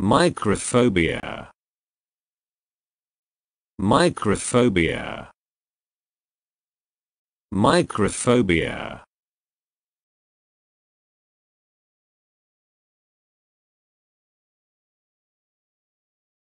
Microphobia. Microphobia. Microphobia.